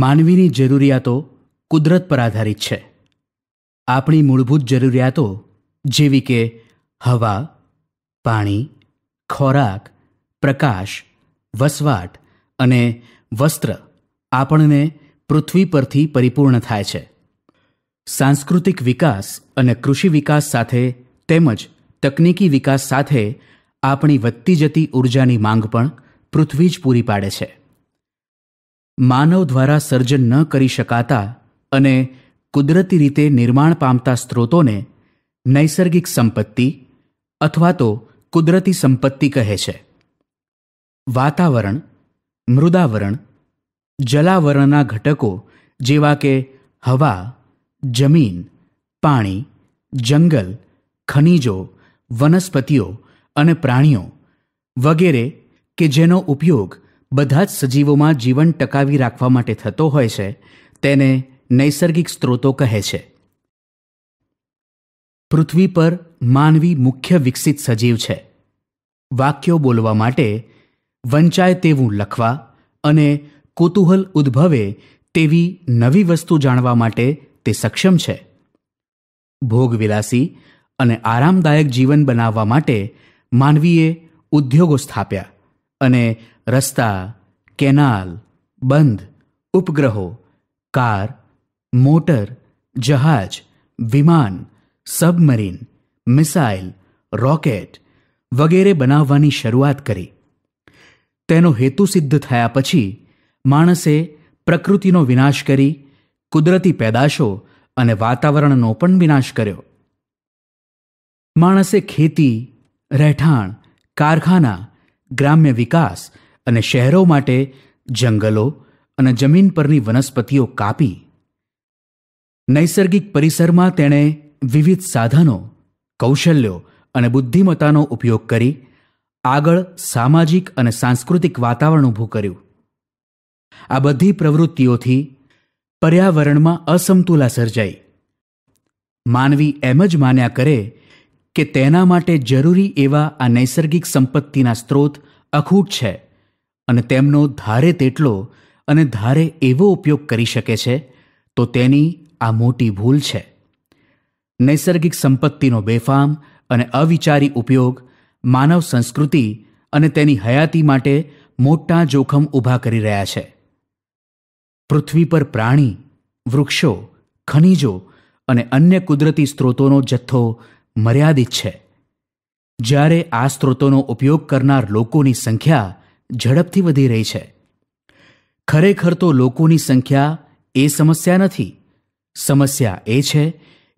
માનવીની જરૂરિયાતો કુદરત પર આધારિત છે આપણી મૂળભૂત જરૂરિયાતો જેવી કે હવા પાણી ખોરાક પ્રકાશ વસવાટ અને વસ્ત્ર આપણને પૃથ્વી પરથી પરિપૂર્ણ થાય છે સાંસ્કૃતિક વિકાસ અને કૃષિ વિકાસ સાથે તેમજ તકનીકી વિકાસ સાથે આપણી વધતી જતી ઉર્જાની માંગ પણ પૃથ્વી જ પૂરી પાડે છે માનવ દ્વારા સર્જન ન કરી શકાતા અને કુદરતી રીતે નિર્માણ પામતા સ્ત્રોતોને નૈસર્ગિક સંપત્તિ અથવા તો કુદરતી સંપત્તિ કહે છે વાતાવરણ મૃદાવરણ જલાવરણના ઘટકો જેવા કે હવા જમીન પાણી જંગલ ખનિજો વનસ્પતિઓ અને પ્રાણીઓ વગેરે કે જેનો ઉપયોગ બધા જ સજીવોમાં જીવન ટકાવી રાખવા માટે થતો હોય છે તેને નૈસર્ગિક સ્ત્રોતો કહે છે પૃથ્વી પર માનવી મુખ્ય વિકસિત સજીવ છે વાક્યો બોલવા માટે વંચાય તેવું લખવા અને કુતૂહલ ઉદ્ભવે તેવી નવી વસ્તુ જાણવા માટે તે સક્ષમ છે ભોગવિલાસી અને આરામદાયક જીવન બનાવવા માટે માનવીએ ઉદ્યોગો સ્થાપ્યા અને રસ્તા કેનાલ બંધ ઉપગ્રહો કાર મોટર જહાજ વિમાન સબમરીન મિસાઇલ રોકેટ વગેરે બનાવવાની શરૂઆત કરી તેનો હેતુ સિદ્ધ થયા પછી માણસે પ્રકૃતિનો વિનાશ કરી કુદરતી પેદાશો અને વાતાવરણનો પણ વિનાશ કર્યો માણસે ખેતી રહેઠાણ કારખાના ગ્રામ્ય વિકાસ અને શહેરો માટે જંગલો અને જમીન પરની વનસ્પતિઓ કાપી નૈસર્ગિક પરિસરમાં તેણે વિવિધ સાધનો કૌશલ્યો અને બુદ્ધિમત્તાનો ઉપયોગ કરી આગળ સામાજિક અને સાંસ્કૃતિક વાતાવરણ ઊભું કર્યું આ બધી પ્રવૃત્તિઓથી પર્યાવરણમાં અસમતુલા સર્જાઈ માનવી એમ જ માન્યા કરે કે તેના માટે જરૂરી એવા આ નૈસર્ગિક સંપત્તિના સ્ત્રોત અખૂટ છે અને તેમનો ધારે તેટલો અને ધારે એવો ઉપયોગ કરી શકે છે તો તેની આ મોટી ભૂલ છે નૈસર્ગિક સંપત્તિનો બેફામ અને અવિચારી ઉપયોગ માનવ સંસ્કૃતિ અને તેની હયાતી માટે મોટા જોખમ ઊભા કરી રહ્યા છે પૃથ્વી પર પ્રાણી વૃક્ષો ખનિજો અને અન્ય કુદરતી સ્ત્રોતોનો જથ્થો મર્યાદિત છે જ્યારે આ સ્ત્રોતોનો ઉપયોગ કરનાર લોકોની સંખ્યા ઝડપથી વધી રહી છે ખરેખર તો લોકોની સંખ્યા એ સમસ્યા નથી સમસ્યા એ છે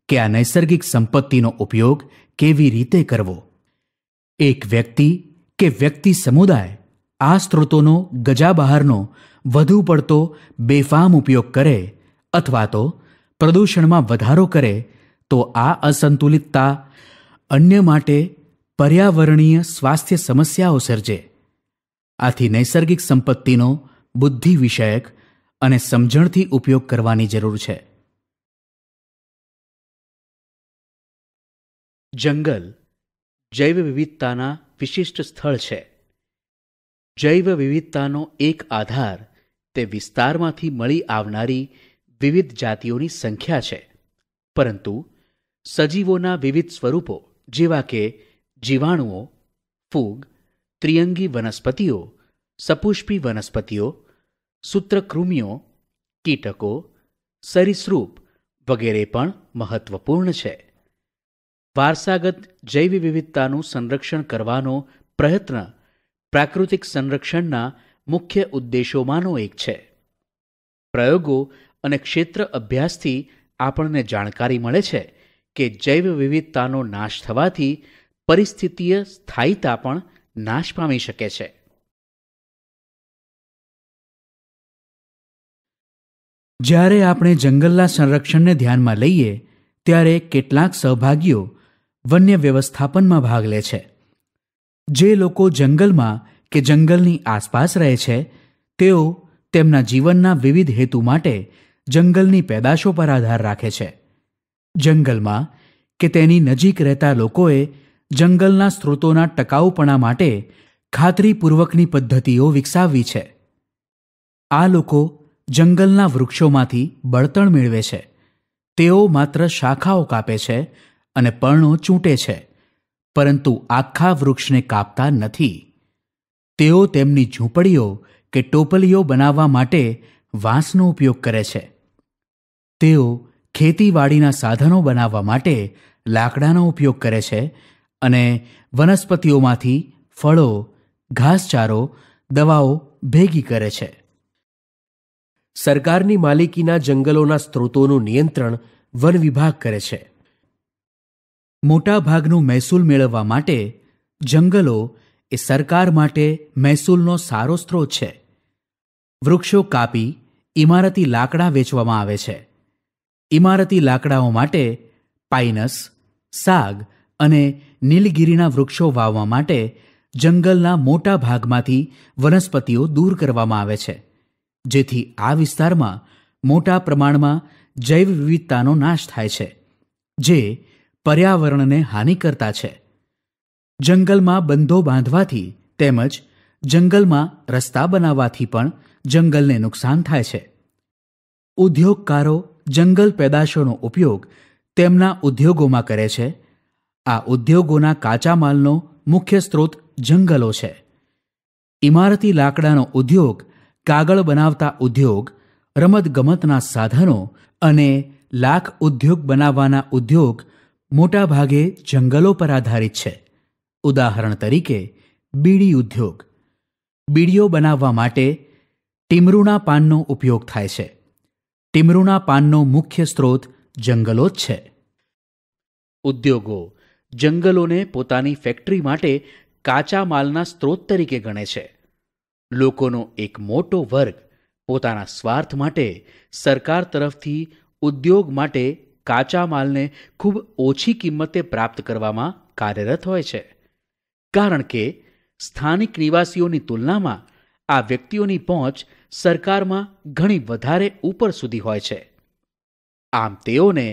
કે આ નૈસર્ગિક સંપત્તિનો ઉપયોગ કેવી રીતે કરવો એક વ્યક્તિ કે વ્યક્તિ સમુદાય આ સ્ત્રોતોનો ગજાબહારનો વધુ પડતો બેફામ ઉપયોગ કરે અથવા તો પ્રદૂષણમાં વધારો કરે તો આ અસંતુલિતતા અન્ય માટે પર્યાવરણીય સ્વાસ્થ્ય સમસ્યાઓ સર્જે આથી નૈસર્ગિક સંપત્તિનો બુદ્ધિ વિષયક અને સમજણથી ઉપયોગ કરવાની જરૂર છે જંગલ જૈવ વિવિધતાના વિશિષ્ટ સ્થળ છે જૈવ વિવિધતાનો એક આધાર તે વિસ્તારમાંથી મળી આવનારી વિવિધ જાતિઓની સંખ્યા છે પરંતુ સજીવોના વિવિધ સ્વરૂપો જેવા કે જીવાણુઓ ફૂગ ત્રિઅંગી વનસ્પતિઓ સપુષ્પી વનસ્પતિઓ સૂત્રકૃમિઓ કીટકો સરીસૃપ વગેરે પણ મહત્વપૂર્ણ છે વારસાગત જૈવ વિવિધતાનું સંરક્ષણ કરવાનો પ્રયત્ન પ્રાકૃતિક સંરક્ષણના મુખ્ય ઉદ્દેશોમાંનો એક છે પ્રયોગો અને ક્ષેત્ર અભ્યાસથી આપણને જાણકારી મળે છે કે જૈવ વિવિધતાનો નાશ થવાથી પરિસ્થિતિય સ્થાયીતા પણ નાશ પામી શકે છે જ્યારે આપણે જંગલના સંરક્ષણને ધ્યાનમાં લઈએ ત્યારે કેટલાક સહભાગીઓ વન્ય વ્યવસ્થાપનમાં ભાગ લે છે જે લોકો જંગલમાં કે જંગલની આસપાસ રહે છે તેઓ તેમના જીવનના વિવિધ હેતુ માટે જંગલની પેદાશો પર આધાર રાખે છે જંગલમાં કે તેની નજીક રહેતા લોકોએ જંગલના સ્ત્રોતોના ટકાઉપણા માટે ખાતરીપૂર્વકની પદ્ધતિઓ વિકસાવી છે આ લોકો જંગલના વૃક્ષોમાંથી બળતણ મેળવે છે તેઓ માત્ર શાખાઓ કાપે છે અને પર્ણો ચૂંટે છે પરંતુ આખા વૃક્ષને કાપતા નથી તેઓ તેમની ઝૂંપડીઓ કે ટોપલીઓ બનાવવા માટે વાંસનો ઉપયોગ કરે છે તેઓ ખેતીવાડીના સાધનો બનાવવા માટે લાકડાનો ઉપયોગ કરે છે અને વનસ્પતિઓમાંથી ફળો ઘાસચારો દવાઓ ભેગી કરે છે સરકારની માલિકીના જંગલોના સ્ત્રોતોનું નિયંત્રણ વન વિભાગ કરે છે મોટા ભાગનું મહેસૂલ મેળવવા માટે જંગલો એ સરકાર માટે મહેસૂલનો સારો સ્ત્રોત છે વૃક્ષો કાપી ઇમારતી લાકડા વેચવામાં આવે છે ઇમારતી લાકડાઓ માટે પાઇનસ સાગ અને નીલગીરીના વૃક્ષો વાવવા માટે જંગલના મોટા ભાગમાંથી વનસ્પતિઓ દૂર કરવામાં આવે છે જેથી આ વિસ્તારમાં મોટા પ્રમાણમાં જૈવ વિવિધતાનો નાશ થાય છે જે પર્યાવરણને હાનિ છે જંગલમાં બંધો બાંધવાથી તેમજ જંગલમાં રસ્તા બનાવવાથી પણ જંગલને નુકસાન થાય છે ઉદ્યોગકારો જંગલ પેદાશોનો ઉપયોગ તેમના ઉદ્યોગોમાં કરે છે આ ઉદ્યોગોના કાચા માલનો મુખ્ય સ્ત્રોત જંગલો છે ઇમારતી લાકડાનો ઉદ્યોગ કાગળ બનાવતા ઉદ્યોગ રમતગમતના સાધનો અને લાખ ઉદ્યોગ બનાવવાના ઉદ્યોગ મોટાભાગે જંગલો પર આધારિત છે ઉદાહરણ તરીકે બીડી ઉદ્યોગ બીડીઓ બનાવવા માટે ટીમરૂના પાનનો ઉપયોગ થાય છે ટીમરૂના પાનનો મુખ્ય સ્ત્રોત જંગલો જ છે ઉદ્યોગો જંગલોને પોતાની ફેક્ટરી માટે કાચા માલના સ્ત્રોત તરીકે ગણે છે લોકોનો એક મોટો વર્ગ પોતાના સ્વાર્થ માટે સરકાર તરફથી ઉદ્યોગ માટે કાચા માલને ખૂબ ઓછી કિંમતે પ્રાપ્ત કરવામાં કાર્યરત હોય છે કારણ કે સ્થાનિક નિવાસીઓની તુલનામાં આ વ્યક્તિઓની પહોંચ સરકારમાં ઘણી વધારે ઉપર સુધી હોય છે આમ તેઓને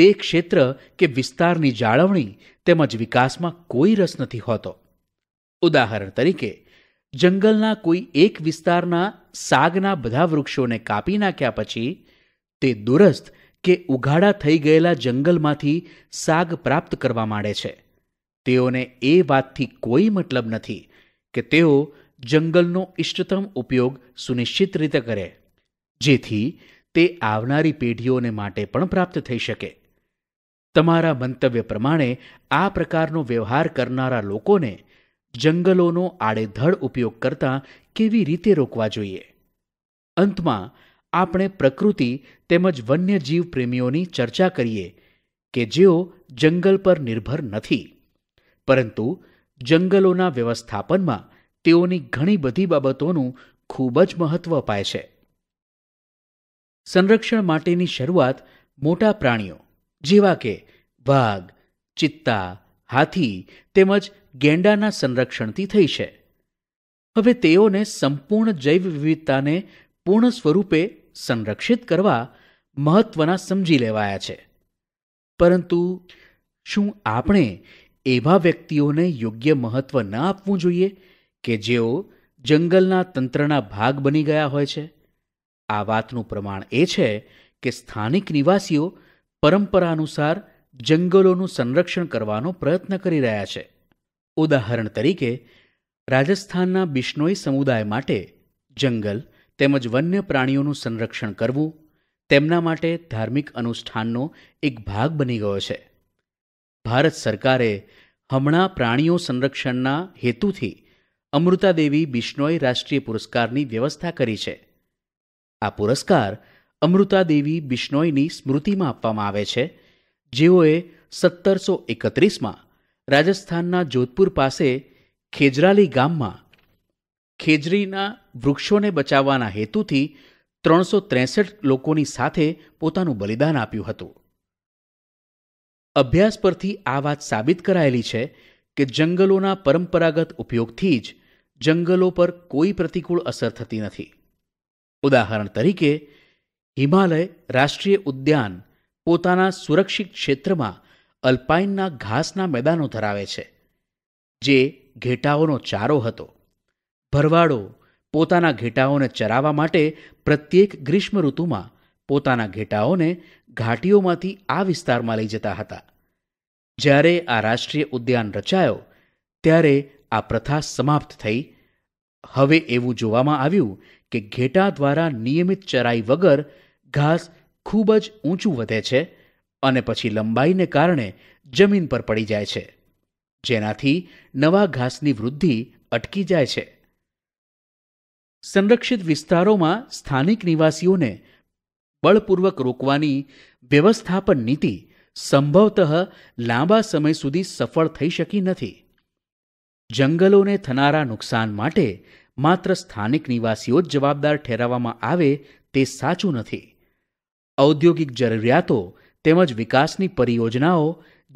તે ક્ષેત્ર કે વિસ્તારની જાળવણી તેમજ વિકાસમાં કોઈ રસ નથી હોતો ઉદાહરણ તરીકે જંગલના કોઈ એક વિસ્તારના સાગના બધા વૃક્ષોને કાપી નાખ્યા પછી તે દુરસ્ત કે ઉઘાડા થઈ ગયેલા જંગલમાંથી સાગ પ્રાપ્ત કરવા માંડે છે તેઓને એ વાતથી કોઈ મતલબ નથી કે તેઓ જંગલનો ઇષ્ટતમ ઉપયોગ સુનિશ્ચિત રીતે કરે જેથી તે આવનારી પેઢીઓને માટે પણ પ્રાપ્ત થઈ શકે તમારા મંતવ્ય પ્રમાણે આ પ્રકારનો વ્યવહાર કરનારા લોકોને જંગલોનો આડેધડ ઉપયોગ કરતા કેવી રીતે રોકવા જોઈએ અંતમાં આપણે પ્રકૃતિ તેમજ વન્યજીવ પ્રેમીઓની ચર્ચા કરીએ કે જેઓ જંગલ પર નિર્ભર નથી પરંતુ જંગલોના વ્યવસ્થાપનમાં તેઓની ઘણી બધી બાબતોનું ખૂબ જ મહત્વ અપાય છે સંરક્ષણ માટેની શરૂઆત મોટા પ્રાણીઓ જેવા કે વાઘ ચિત્તા હાથી તેમજ ગેંડાના સંરક્ષણથી થઈ છે હવે તેઓને સંપૂર્ણ જૈવવિવિધતાને પૂર્ણ સ્વરૂપે સંરક્ષિત કરવા મહત્વના સમજી લેવાયા છે પરંતુ શું આપણે એવા વ્યક્તિઓને યોગ્ય મહત્વ ન આપવું જોઈએ કે જેઓ જંગલના તંત્રના ભાગ બની ગયા હોય છે આ વાતનું પ્રમાણ એ છે કે સ્થાનિક નિવાસીઓ પરંપરા અનુસાર જંગલોનું સંરક્ષણ કરવાનો પ્રયત્ન કરી રહ્યા છે ઉદાહરણ તરીકે રાજસ્થાનના બિશ્નોઈ સમુદાય માટે જંગલ તેમજ વન્ય પ્રાણીઓનું સંરક્ષણ કરવું તેમના માટે ધાર્મિક અનુષ્ઠાનનો એક ભાગ બની ગયો છે ભારત સરકારે હમણાં પ્રાણીઓ સંરક્ષણના હેતુથી અમૃતાદેવી બિશ્નોઈ રાષ્ટ્રીય પુરસ્કારની વ્યવસ્થા કરી છે આ પુરસ્કાર અમૃતાદેવી બિશ્નોઈની સ્મૃતિમાં આપવામાં આવે છે જેઓએ સત્તરસો એકત્રીસમાં રાજસ્થાનના જોધપુર પાસે ખેજરાલી ગામમાં ખેજરીના વૃક્ષોને બચાવવાના હેતુથી ત્રણસો ત્રેસઠ લોકોની સાથે પોતાનું બલિદાન આપ્યું હતું અભ્યાસ પરથી આ વાત સાબિત કરાયેલી છે કે જંગલોના પરંપરાગત ઉપયોગથી જ જંગલો પર કોઈ પ્રતિકૂળ અસર થતી નથી ઉદાહરણ તરીકે હિમાલય રાષ્ટ્રીય ઉદ્યાન પોતાના સુરક્ષિત ક્ષેત્રમાં અલ્પાઇનના ઘાસના મેદાનો ધરાવે છે જે ઘેટાઓનો ચારો હતો ભરવાડો પોતાના ઘેટાઓને ચરાવવા માટે પ્રત્યેક ગ્રીષ્મ ઋતુમાં પોતાના ઘેટાઓને ઘાટીઓમાંથી આ વિસ્તારમાં લઈ જતા હતા જ્યારે આ રાષ્ટ્રીય ઉદ્યાન રચાયો ત્યારે આ પ્રથા સમાપ્ત થઈ હવે એવું જોવામાં આવ્યું કે ઘેટા દ્વારા નિયમિત ચરાઈ વગર ઘાસ ખૂબ જ ઊંચું વધે છે અને પછી લંબાઈને કારણે જમીન પર પડી જાય છે જેનાથી નવા ઘાસની વૃદ્ધિ અટકી જાય છે સંરક્ષિત વિસ્તારોમાં સ્થાનિક નિવાસીઓને બળપૂર્વક રોકવાની વ્યવસ્થાપન નીતિ સંભવતઃ લાંબા સમય સુધી સફળ થઈ શકી નથી જંગલોને થનારા નુકસાન માટે માત્ર સ્થાનિક નિવાસીઓ જ જવાબદાર ઠેરવવામાં આવે તે સાચું નથી ઔદ્યોગિક જરૂરિયાતો તેમજ વિકાસની પરિયોજનાઓ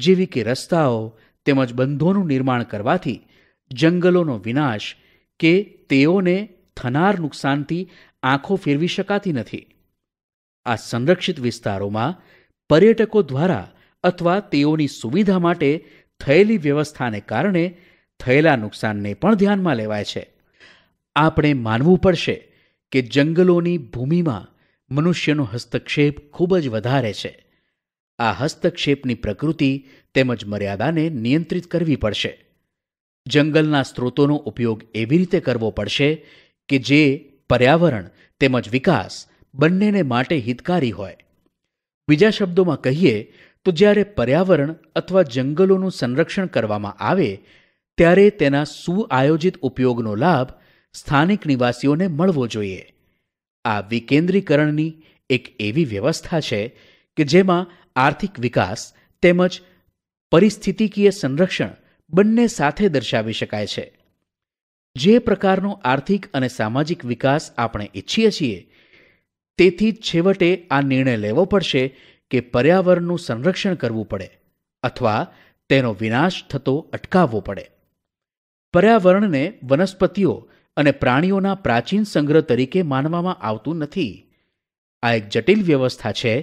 જેવી કે રસ્તાઓ તેમજ બંધોનું નિર્માણ કરવાથી જંગલોનો વિનાશ કે તેઓને થનાર નુકસાનથી આંખો ફેરવી શકાતી નથી આ સંરક્ષિત વિસ્તારોમાં પર્યટકો દ્વારા અથવા તેઓની સુવિધા માટે થયેલી વ્યવસ્થાને કારણે થયેલા નુકસાનને પણ ધ્યાનમાં લેવાય છે આપણે માનવું પડશે કે જંગલોની ભૂમિમાં મનુષ્યનો હસ્તક્ષેપ ખૂબ જ વધારે છે આ હસ્તક્ષેપની પ્રકૃતિ તેમજ મર્યાદાને નિયંત્રિત કરવી પડશે જંગલના સ્ત્રોતોનો ઉપયોગ એવી રીતે કરવો પડશે કે જે પર્યાવરણ તેમજ વિકાસ બંનેને માટે હિતકારી હોય બીજા શબ્દોમાં કહીએ તો જ્યારે પર્યાવરણ અથવા જંગલોનું સંરક્ષણ કરવામાં આવે ત્યારે તેના સુઆયોજિત ઉપયોગનો લાભ સ્થાનિક નિવાસીઓને મળવો જોઈએ આ વિકેન્દ્રીકરણની એક એવી વ્યવસ્થા છે કે જેમાં આર્થિક વિકાસ તેમજ પરિસ્થિતિકીય સંરક્ષણ બંને સાથે દર્શાવી શકાય છે જે પ્રકારનો આર્થિક અને સામાજિક વિકાસ આપણે ઈચ્છીએ છીએ તેથી છેવટે આ નિર્ણય લેવો પડશે કે પર્યાવરણનું સંરક્ષણ કરવું પડે અથવા તેનો વિનાશ થતો અટકાવવો પડે પર્યાવરણને વનસ્પતિઓ અને પ્રાણીઓના પ્રાચીન સંગ્રહ તરીકે માનવામાં આવતું નથી આ એક જટિલ વ્યવસ્થા છે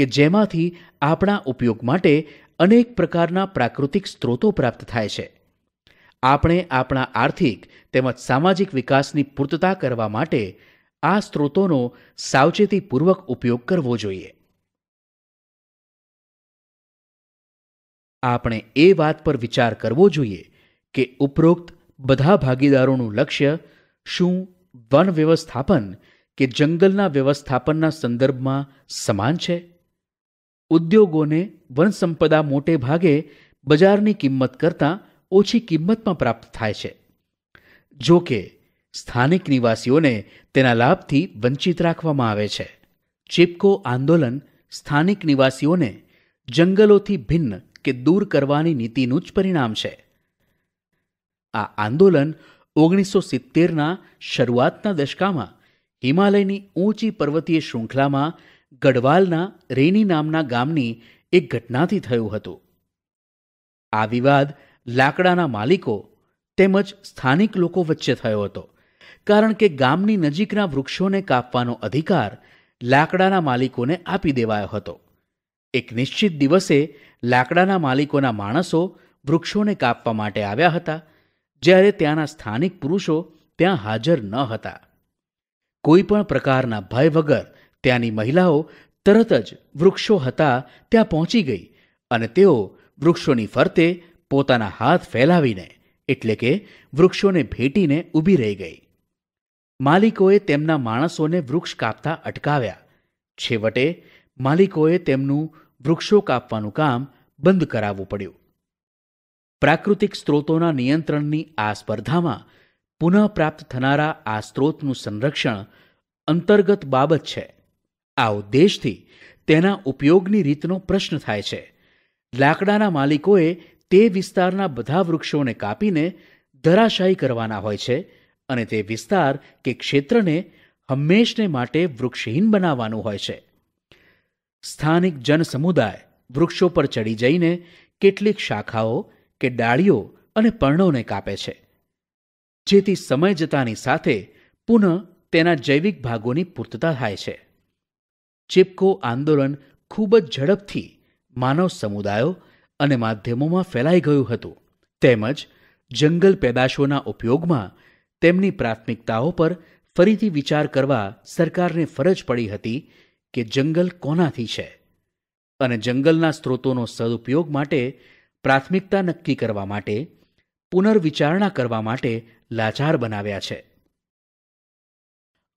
કે જેમાંથી આપણા ઉપયોગ માટે અનેક પ્રકારના પ્રાકૃતિક સ્ત્રોતો પ્રાપ્ત થાય છે આપણે આપણા આર્થિક તેમજ સામાજિક વિકાસની પૂર્તતા કરવા માટે આ સ્ત્રોતોનો સાવચેતીપૂર્વક ઉપયોગ કરવો જોઈએ આપણે એ વાત પર વિચાર કરવો જોઈએ કે ઉપરોક્ત બધા ભાગીદારોનું લક્ષ્ય શું વન વ્યવસ્થાપન કે જંગલના વ્યવસ્થાપનના સંદર્ભમાં સમાન છે ઉદ્યોગોને વનસંપદા મોટે ભાગે બજારની કિંમત કરતાં ઓછી કિંમતમાં પ્રાપ્ત થાય છે જો કે સ્થાનિક નિવાસીઓને તેના લાભથી વંચિત રાખવામાં આવે છે ચિપકો આંદોલન સ્થાનિક નિવાસીઓને જંગલોથી ભિન્ન કે દૂર કરવાની નીતિનું જ પરિણામ છે આ આંદોલન ઓગણીસો સિત્તેરના શરૂઆતના દશકામાં હિમાલયની ઊંચી પર્વતીય શૃંખલામાં ગઢવાલના રેની નામના ગામની એક ઘટનાથી થયું હતું આ વિવાદ લાકડાના માલિકો તેમજ સ્થાનિક લોકો વચ્ચે થયો હતો કારણ કે ગામની નજીકના વૃક્ષોને કાપવાનો અધિકાર લાકડાના માલિકોને આપી દેવાયો હતો એક નિશ્ચિત દિવસે લાકડાના માલિકોના માણસો વૃક્ષોને કાપવા માટે આવ્યા હતા જ્યારે ત્યાંના સ્થાનિક પુરુષો ત્યાં હાજર ન હતા કોઈ પણ પ્રકારના ભય વગર ત્યાંની મહિલાઓ તરત જ વૃક્ષો હતા ત્યાં પહોંચી ગઈ અને તેઓ વૃક્ષોની ફરતે પોતાના હાથ ફેલાવીને એટલે કે વૃક્ષોને ભેટીને ઊભી રહી ગઈ માલિકોએ તેમના માણસોને વૃક્ષ કાપતા અટકાવ્યા છેવટે માલિકોએ તેમનું વૃક્ષો કાપવાનું કામ બંધ કરાવવું પડ્યું પ્રાકૃતિક સ્ત્રોતોના નિયંત્રણની આ સ્પર્ધામાં પુનઃપ્રાપ્ત થનારા આ સ્ત્રોતનું સંરક્ષણ અંતર્ગત બાબત છે આ ઉદ્દેશથી તેના ઉપયોગની રીતનો પ્રશ્ન થાય છે લાકડાના માલિકોએ તે વિસ્તારના બધા વૃક્ષોને કાપીને ધરાશાયી કરવાના હોય છે અને તે વિસ્તાર કે ક્ષેત્રને હંમેશને માટે વૃક્ષહીન બનાવવાનું હોય છે સ્થાનિક જનસમુદાય વૃક્ષો પર ચડી જઈને કેટલીક શાખાઓ કે ડાળીઓ અને પર્ણોને કાપે છે જેથી સમય જતાની સાથે પુનઃ તેના જૈવિક ભાગોની પૂર્તતા થાય છે ચિપકો આંદોલન ખૂબ જ ઝડપથી માનવ સમુદાયો અને માધ્યમોમાં ફેલાઈ ગયું હતું તેમજ જંગલ પેદાશોના ઉપયોગમાં તેમની પ્રાથમિકતાઓ પર ફરીથી વિચાર કરવા સરકારને ફરજ પડી હતી કે જંગલ કોનાથી છે અને જંગલના સ્ત્રોતોનો સદુપયોગ માટે પ્રાથમિકતા નક્કી કરવા માટે પુનર્વિચારણા કરવા માટે લાચાર બનાવ્યા છે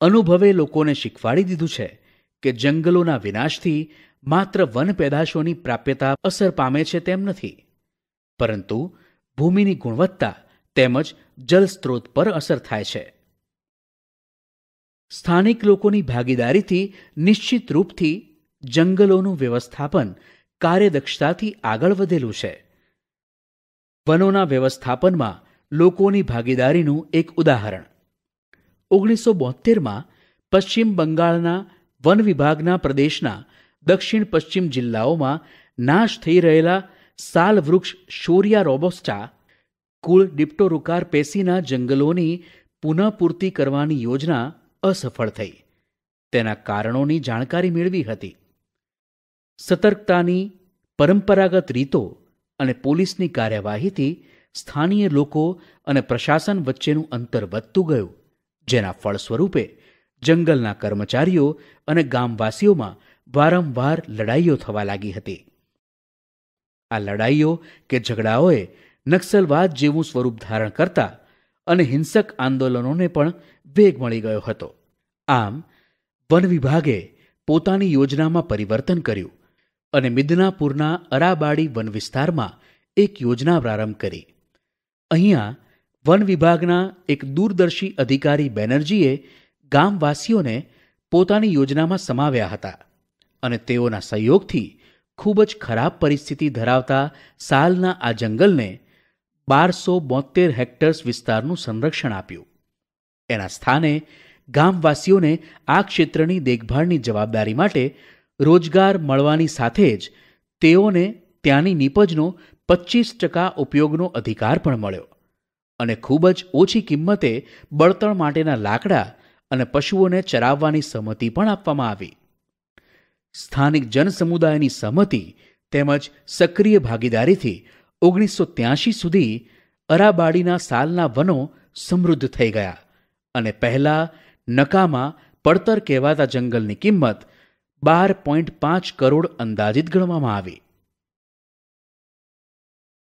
અનુભવે લોકોને શીખવાડી દીધું છે કે જંગલોના વિનાશથી માત્ર વન પેદાશોની પ્રાપ્યતા અસર પામે છે તેમ નથી પરંતુ ભૂમિની ગુણવત્તા તેમજ જલસ્ત્રોત પર અસર થાય છે સ્થાનિક લોકોની ભાગીદારીથી નિશ્ચિત રૂપથી જંગલોનું વ્યવસ્થાપન કાર્યદક્ષતાથી આગળ વધેલું છે વનોના વ્યવસ્થાપનમાં લોકોની ભાગીદારીનું એક ઉદાહરણ ઓગણીસો બોતેરમાં પશ્ચિમ બંગાળના વન વિભાગના પ્રદેશના દક્ષિણ પશ્ચિમ જિલ્લાઓમાં નાશ થઈ રહેલા સાલ વૃક્ષ શોરિયા રોબોસ્ટા કુળ ડિપ્ટોરુકાર પેસીના જંગલોની પુનઃપૂર્તિ કરવાની યોજના અસફળ થઈ તેના કારણોની જાણકારી મેળવી હતી સતર્કતાની પરંપરાગત રીતો અને પોલીસની કાર્યવાહીથી સ્થાનીય લોકો અને પ્રશાસન વચ્ચેનું અંતર વધતું ગયું જેના ફળસ્વરૂપે જંગલના કર્મચારીઓ અને ગામવાસીઓમાં વારંવાર લડાઈઓ થવા લાગી હતી આ લડાઈઓ કે ઝઘડાઓએ નક્સલવાદ જેવું સ્વરૂપ ધારણ કરતા અને હિંસક આંદોલનોને પણ વેગ મળી ગયો હતો આમ વન વિભાગે પોતાની યોજનામાં પરિવર્તન કર્યું અને મિદનાપુરના અરાબાડી વન વિસ્તારમાં એક યોજના પ્રારંભ કરી અહીંયા વન વિભાગના એક દૂરદર્શી અધિકારી બેનર્જીએ ગામવાસીઓને પોતાની યોજનામાં સમાવ્યા હતા અને તેઓના સહયોગથી ખૂબ જ ખરાબ પરિસ્થિતિ ધરાવતા સાલના આ જંગલને બારસો બોતેર હેક્ટર્સ વિસ્તારનું સંરક્ષણ આપ્યું એના સ્થાને ગામવાસીઓને આ ક્ષેત્રની દેખભાળની જવાબદારી માટે રોજગાર મળવાની સાથે જ તેઓને ત્યાંની નીપજનો પચીસ ટકા ઉપયોગનો અધિકાર પણ મળ્યો અને ખૂબ જ ઓછી કિંમતે બળતણ માટેના લાકડા અને પશુઓને ચરાવવાની સંમતિ પણ આપવામાં આવી સ્થાનિક જનસમુદાયની સંમતિ તેમજ સક્રિય ભાગીદારીથી ઓગણીસો ત્યાંશી સુધી અરાબાડીના સાલના વનો સમૃદ્ધ થઈ ગયા અને પહેલાં નકામા પડતર કહેવાતા જંગલની કિંમત બાર પોઈન્ટ પાંચ કરોડ અંદાજિત ગણવામાં આવે